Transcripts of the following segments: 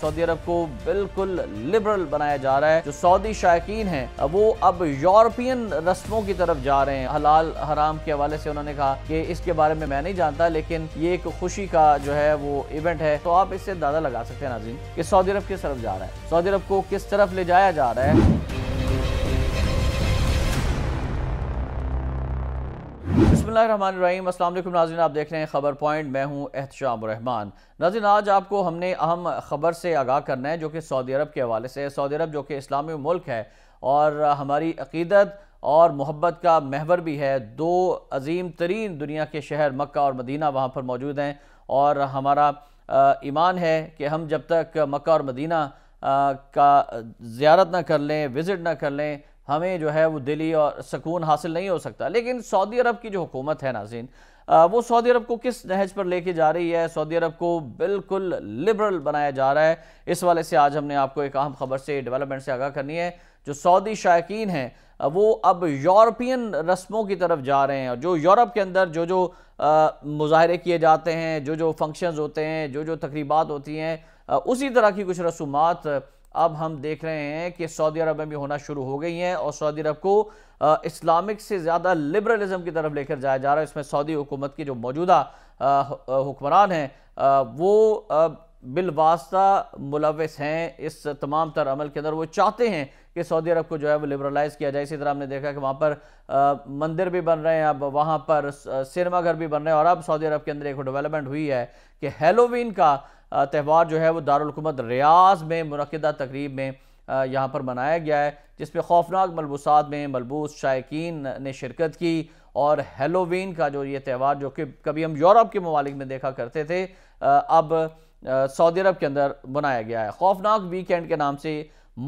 Saudi अरब को बिल्कुल liberal बनाया जा रहा है जो सऊदी शायकीन हैं वो अब यूरोपियन रस्मों की तरफ जा रहे हैं हलाल हराम के हवाले से उन्होंने कहा कि इसके बारे में मैं नहीं जानता लेकिन ये एक खुशी का जो है वो इवेंट है तो आप इससे दादा लगा सकते हैं नाजीन कि सऊदी अरब किस तरफ जा रहा है सऊदी अरब को किस तरफ ले जाया जा रहा है बसमीम असल नाजीन आप देख रहे हैं खबर पॉइंट मैं हूँ एहतशाम रहमान नाजिन आज आपको हमने अहम खबर से आगाह करना है जो कि सऊदी अरब के हवाले से सऊदी अरब जो कि इस्लामी मुल्क है और हमारी अकीदत और मोहब्बत का महवर भी है दो अजीम तरीन दुनिया के शहर मक् और मदीना वहाँ पर मौजूद हैं और हमारा ईमान है कि हम जब तक मक् और मदीना का ज़्यारत ना कर लें विज़िट ना कर लें हमें जो है वो दिली और सुकून हासिल नहीं हो सकता लेकिन सऊदी अरब की जो हुकूमत है नाजीन वो सऊदी अरब को किस नहज पर लेके जा रही है सऊदी अरब को बिल्कुल लिबरल बनाया जा रहा है इस वाले से आज हमने आपको एक अहम खबर से डेवलपमेंट से आगाह करनी है जो सऊदी शायकीन हैं वो अब यूरोपियन रस्मों की तरफ जा रहे हैं और जो यूरोप के अंदर जो जो मुजाहरे किए जाते हैं जो जो फंक्शंस होते हैं जो जो तकरीबात होती हैं उसी तरह की कुछ रसूमात अब हम देख रहे हैं कि सऊदी अरब में भी होना शुरू हो गई हैं और सऊदी अरब को इस्लामिक से ज़्यादा लिबरलिज़म की तरफ लेकर जाया जा रहा है इसमें सऊदी हुकूमत की जो मौजूदा हुक्मरान हैं वो बिलवास्ता मुलविस हैं इस तमाम तर अमल के अंदर वो चाहते हैं कि सऊदी अरब को जो है वो लिबरलाइज़ किया जाए इसी तरह हमने देखा कि वहाँ पर आ, मंदिर भी बन रहे हैं अब वहाँ पर सिनेमाघर भी बन रहे हैं और अब सऊदी अरब के अंदर एक डेवलपमेंट हुई है कि हेलोवीन का त्यौहार जो है वो दारकूमत रियाज में मनदा तकरीब में यहाँ पर मनाया गया है जिसमें खौफनाक मलबूसात में मलबूस शायक ने शिरकत की और हेलोवीन का जो ये त्यौहार जो कि कभी हम यूरोप के ममालिक में देखा करते थे अब सऊदी अरब के अंदर बनाया गया है खौफनाक वीकेंड के नाम से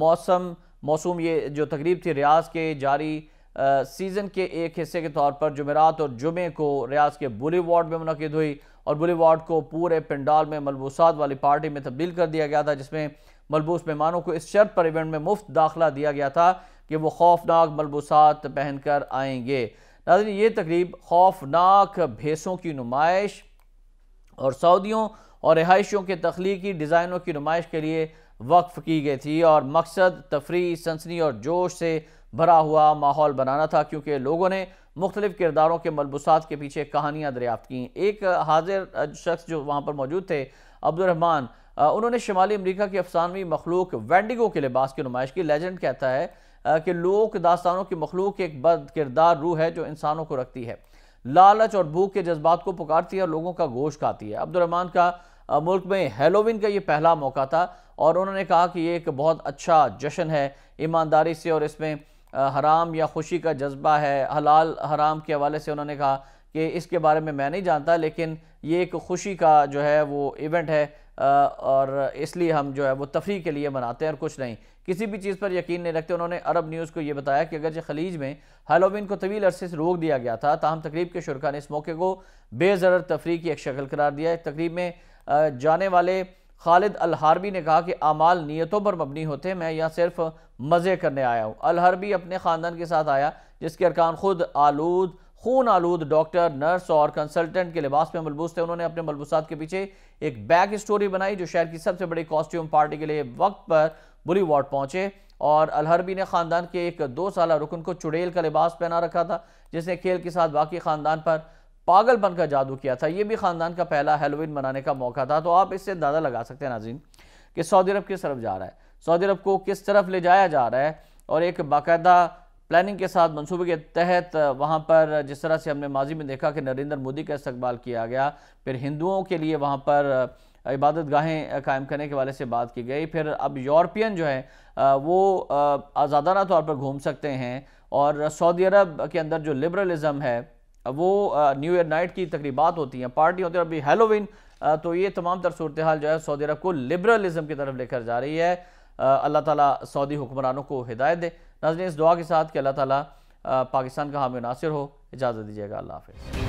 मौसम मौसम ये जो तकरीब थी रियाज के जारी आ, सीज़न के एक हिस्से के तौर पर जुमेरात और जुमे को रियाज के बुली वार्ड में मनद हुई और बुली वार्ड को पूरे पिंडाल में मलबूसात वाली पार्टी में तब्दील कर दिया गया था जिसमें मलबूस मेहमानों को इस शर्त पर इवेंट में मुफ्त दाखिला दिया गया था कि वो खौफनाक मलबूसात पहनकर आएंगे नाजन ये तकरीब खौफनाक भेसों की नुमाइश और सऊदियों और रिहाइशों के तख्लीकी डिज़ाइनों की नुमाइश के लिए वक्फ की गई थी और मकसद तफरी सनसनी और जोश से भरा हुआ माहौल बनाना था क्योंकि लोगों ने मुख्तलिफ किरदारों के मलबूसात के पीछे कहानियाँ दरियाफ़्त की एक हाजिर शख्स जो वहाँ पर मौजूद थे अब्दुलरहमान उन्होंने शुमाली अमरीका की अफसानवी मखलूक वैंडिगो के लिबास की नुमाइश की लेजेंड कहता है कि लोक दास्तानों की मखलूक एक बद किरदार रूह है जो इंसानों को रखती है लालच और भूख के जज्बात को पुकारती है और लोगों का गोश खाती है अब्दुलरहमान का मुल्क में हेलोविन का ये पहला मौका था और उन्होंने कहा कि ये एक बहुत अच्छा जश्न है ईमानदारी से और इसमें हराम या खुशी का जज्बा है हलाल हराम के हवाले से उन्होंने कहा कि इसके बारे में मैं नहीं जानता लेकिन ये एक खुशी का जो है वो इवेंट है और इसलिए हम जो है वो तफरी के लिए मनाते हैं और कुछ नहीं किसी भी चीज़ पर यकीन नहीं रखते उन्होंने अरब न्यूज़ को ये बताया कि अगर जो खलीज में हेलोविन को तवील अरसे से रोक दिया गया था ताहम तकरीब के शुरा ने इस मौके को बेजर तफरी की एक शक्ल करार दिया है तकरीब में जाने वाले खालिद अलहारबी ने कहा कि आमाल नीयतों पर मबनी होते हैं मैं यहाँ सिर्फ मज़े करने आया हूँ अलहरबी अपने ख़ानदान के साथ आया जिसके अरकान ख़ुद आलूद खून आलूद डॉक्टर नर्स और कंसल्टेंट के लिबास में मलबूस थे उन्होंने अपने मलबूसात के पीछे एक बैक स्टोरी बनाई जो शहर की सबसे बड़ी कॉस्ट्यूम पार्टी के लिए वक्त पर बुरी वार्ड पहुंचे और अलहरबी ने ख़ानदान के एक दो साल रुकन को चुड़ैल का लिबास पहना रखा था जिसने खेल के साथ बाकी ख़ानदान पर पागल बनकर जादू किया था ये भी ख़ानदान का पहला हेलोविन मनाने का मौका था तो आप इससे अंदाज़ा लगा सकते हैं नाजीन कि सऊदी अरब किस तरफ जा रहा है सऊदी अरब को किस तरफ ले जाया जा रहा है और एक बाकायदा प्लानिंग के साथ मंसूबे के तहत वहाँ पर जिस तरह से हमने माजी में देखा कि नरेंद्र मोदी का इस्तबाल किया गया फिर हिंदुओं के लिए वहाँ पर इबादत गाहें कायम करने के वाले से बात की गई फिर अब यूरोपियन जो है वो आज़ादाना तौर पर घूम सकते हैं और सऊदी अरब के अंदर जो लिबरलिज़म है वो न्यू ईयर नाइट की तकरीबा होती हैं पार्टी होती है अभी हेलोविन तो ये तमाम तर सूरत हाल जो है सऊदी अरब को लिबरलिज़म की तरफ लेकर जा रही है अल्लाह ताली सऊदी हुक्मरानों को हिदायत दे नाजन इस दुआ के साथ कि अल्लाह ताली पाकिस्तान का हामी नासिर हो इजाज़त दीजिएगा अल्लाह हाफिज़